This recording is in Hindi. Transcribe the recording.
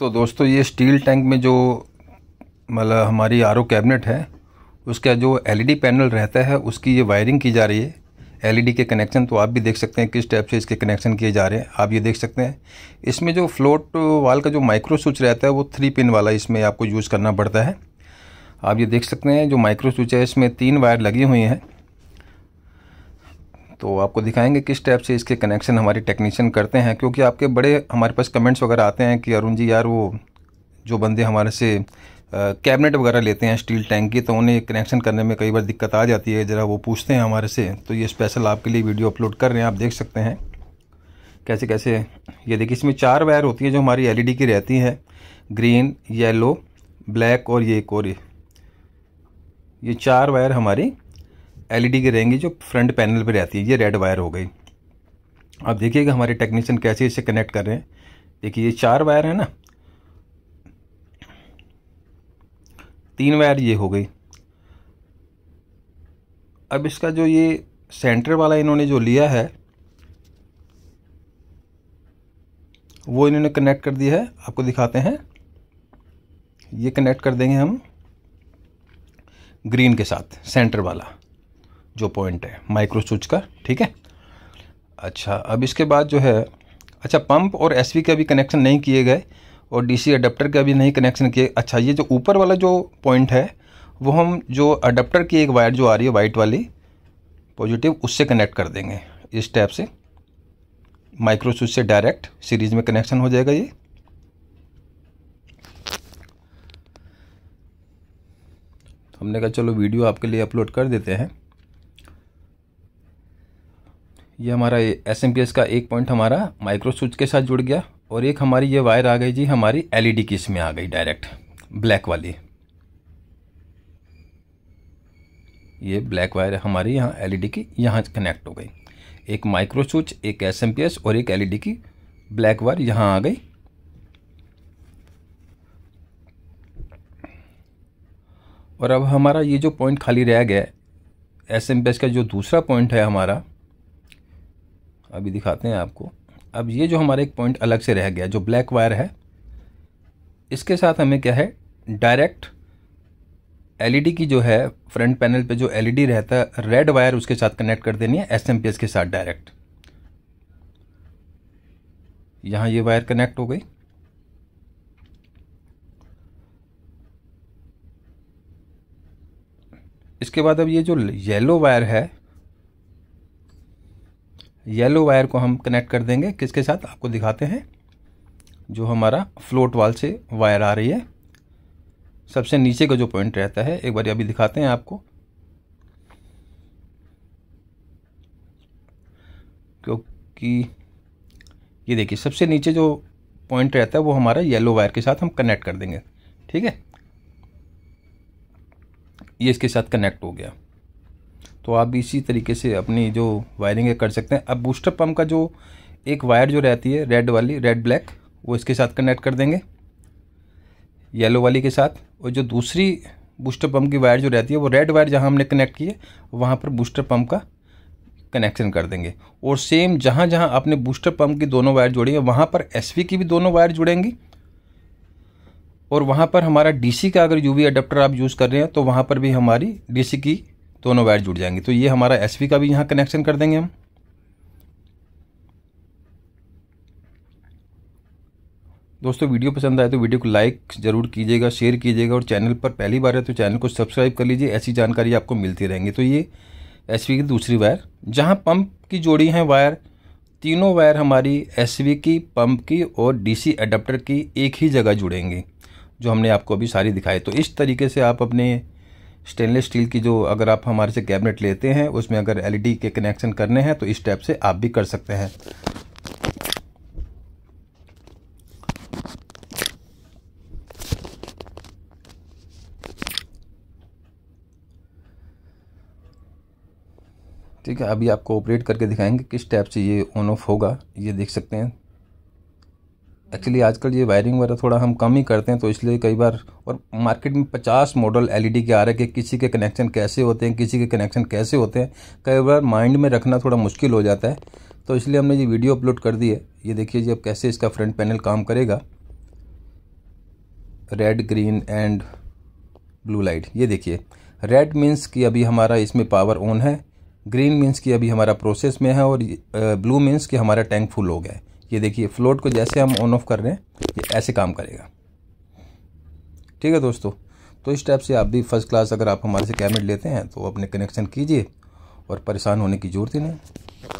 तो दोस्तों ये स्टील टैंक में जो मतलब हमारी आर कैबिनेट है उसका जो एलईडी पैनल रहता है उसकी ये वायरिंग की जा रही है एलईडी के कनेक्शन तो आप भी देख सकते हैं किस टाइप से इसके कनेक्शन किए जा रहे हैं आप ये देख सकते हैं इसमें जो फ्लोट वाल का जो माइक्रो स्विच रहता है वो थ्री पिन वाला इसमें आपको यूज़ करना पड़ता है आप ये देख सकते हैं जो माइक्रो स्विच है इसमें तीन वायर लगी हुई हैं तो आपको दिखाएंगे किस टाइप से इसके कनेक्शन हमारे टेक्नीशियन करते हैं क्योंकि आपके बड़े हमारे पास कमेंट्स वगैरह आते हैं कि अरुण जी यार वो जो बंदे हमारे से कैबिनेट वगैरह लेते हैं स्टील टैंक की तो उन्हें कनेक्शन करने में कई बार दिक्कत आ जाती है ज़रा वो पूछते हैं हमारे से तो ये स्पेशल आपके लिए वीडियो अपलोड कर रहे हैं आप देख सकते हैं कैसे कैसे ये देखिए इसमें चार वायर होती है जो हमारी एलईडी की रहती है ग्रीन येलो ब्लैक और ये कोरी ये चार वायर हमारी एलईडी की रहेंगी जो फ्रंट पैनल पर रहती है ये रेड वायर हो गई अब देखिएगा हमारे टेक्नीशियन कैसे इसे कनेक्ट कर रहे हैं देखिए ये चार वायर है ना तीन वायर ये हो गई अब इसका जो ये सेंटर वाला इन्होंने जो लिया है वो इन्होंने कनेक्ट कर दिया है आपको दिखाते हैं ये कनेक्ट कर देंगे हम ग्रीन के साथ सेंटर वाला जो पॉइंट है माइक्रो स्विच का ठीक है अच्छा अब इसके बाद जो है अच्छा पंप और एस का भी कनेक्शन नहीं किए गए और डीसी अडेप्टर का भी नहीं कनेक्शन किए अच्छा ये जो ऊपर वाला जो पॉइंट है वो हम जो अडेप्टर की एक वायर जो आ रही है वाइट वाली पॉजिटिव उससे कनेक्ट कर देंगे इस टैप से माइक्रो स्विच से डायरेक्ट सीरीज में कनेक्शन हो जाएगा ये हमने कहा चलो वीडियो आपके लिए अपलोड कर देते हैं ये हमारा एस एम पी एस का एक पॉइंट हमारा माइक्रो स्विच के साथ जुड़ गया और एक हमारी ये वायर आ गई जी हमारी एल ई डी की इसमें आ गई डायरेक्ट ब्लैक वाली ये ब्लैक वायर हमारी यहाँ एल ई डी की यहाँ कनेक्ट हो गई एक माइक्रो स्विच एक एस एम पी एस और एक एल ई डी की ब्लैक वायर यहाँ आ गई और अब हमारा ये जो पॉइंट खाली रह गया है एस एम पी एस का जो दूसरा पॉइंट है हमारा अभी दिखाते हैं आपको अब ये जो हमारा एक पॉइंट अलग से रह गया जो ब्लैक वायर है इसके साथ हमें क्या है डायरेक्ट एलईडी की जो है फ्रंट पैनल पे जो एलईडी रहता है रेड वायर उसके साथ कनेक्ट कर देनी है एसएमपीएस के साथ डायरेक्ट यहाँ ये वायर कनेक्ट हो गई इसके बाद अब ये जो येलो वायर है येलो वायर को हम कनेक्ट कर देंगे किसके साथ आपको दिखाते हैं जो हमारा फ्लोट वाल से वायर आ रही है सबसे नीचे का जो पॉइंट रहता है एक बार अभी दिखाते हैं आपको क्योंकि ये देखिए सबसे नीचे जो पॉइंट रहता है वो हमारा येलो वायर के साथ हम कनेक्ट कर देंगे ठीक है ये इसके साथ कनेक्ट हो गया तो आप इसी तरीके से अपनी जो वायरिंग है कर सकते हैं अब बूस्टर पम्प का जो एक वायर जो रहती है रेड वाली रेड ब्लैक वो इसके साथ कनेक्ट कर देंगे येलो वाली के साथ और जो दूसरी बूस्टर पम्प की वायर जो रहती है वो रेड वायर जहाँ हमने कनेक्ट की है वहाँ पर बूस्टर पम्प का कनेक्शन कर देंगे और सेम जहाँ जहाँ आपने बूस्टर पम्प की दोनों वायर जोड़ी है वहाँ पर एस की भी दोनों वायर जुड़ेंगी और वहाँ पर हमारा डीसी का अगर यूवी एडाप्टर आप यूज़ कर रहे हैं तो वहाँ पर भी हमारी डीसी की दोनों वायर जुड़ जाएंगे तो ये हमारा एस का भी यहाँ कनेक्शन कर देंगे हम दोस्तों वीडियो पसंद आए तो वीडियो को लाइक ज़रूर कीजिएगा शेयर कीजिएगा और चैनल पर पहली बार है तो चैनल को सब्सक्राइब कर लीजिए ऐसी जानकारी आपको मिलती रहेंगी तो ये एस की दूसरी वायर जहाँ पंप की जोड़ी है वायर तीनों वायर हमारी एस की पंप की और डीसी एडाप्टर की एक ही जगह जुड़ेंगे जो हमने आपको अभी सारी दिखाई तो इस तरीके से आप अपने स्टेनलेस स्टील की जो अगर आप हमारे से कैबिनेट लेते हैं उसमें अगर एलईडी e के कनेक्शन करने हैं तो इस टाइप से आप भी कर सकते हैं ठीक है अभी आपको ऑपरेट करके दिखाएंगे किस टाइप से ये ऑन ऑफ होगा ये देख सकते हैं एक्चुअली आजकल ये वायरिंग वगैरह थोड़ा हम कम ही करते हैं तो इसलिए कई बार और मार्केट में पचास मॉडल एलईडी के आ रहे हैं कि किसी के कनेक्शन कैसे होते हैं किसी के कनेक्शन कैसे होते हैं कई बार माइंड में रखना थोड़ा मुश्किल हो जाता है तो इसलिए हमने ये वीडियो अपलोड कर दी है ये देखिए जी अब कैसे इसका फ्रंट पैनल काम करेगा red green and blue light ये देखिए रेड मीन्स कि अभी हमारा इसमें पावर ऑन है ग्रीन मीन्स कि अभी हमारा प्रोसेस में है और ब्लू मीन्स कि हमारा टैंक फुल हो गया है ये देखिए फ्लोट को जैसे हम ऑन ऑफ कर रहे हैं ये ऐसे काम करेगा ठीक है दोस्तों तो इस टाइप से आप भी फर्स्ट क्लास अगर आप हमारे से कैबिनेट लेते हैं तो अपने कनेक्शन कीजिए और परेशान होने की ज़रूरत ही नहीं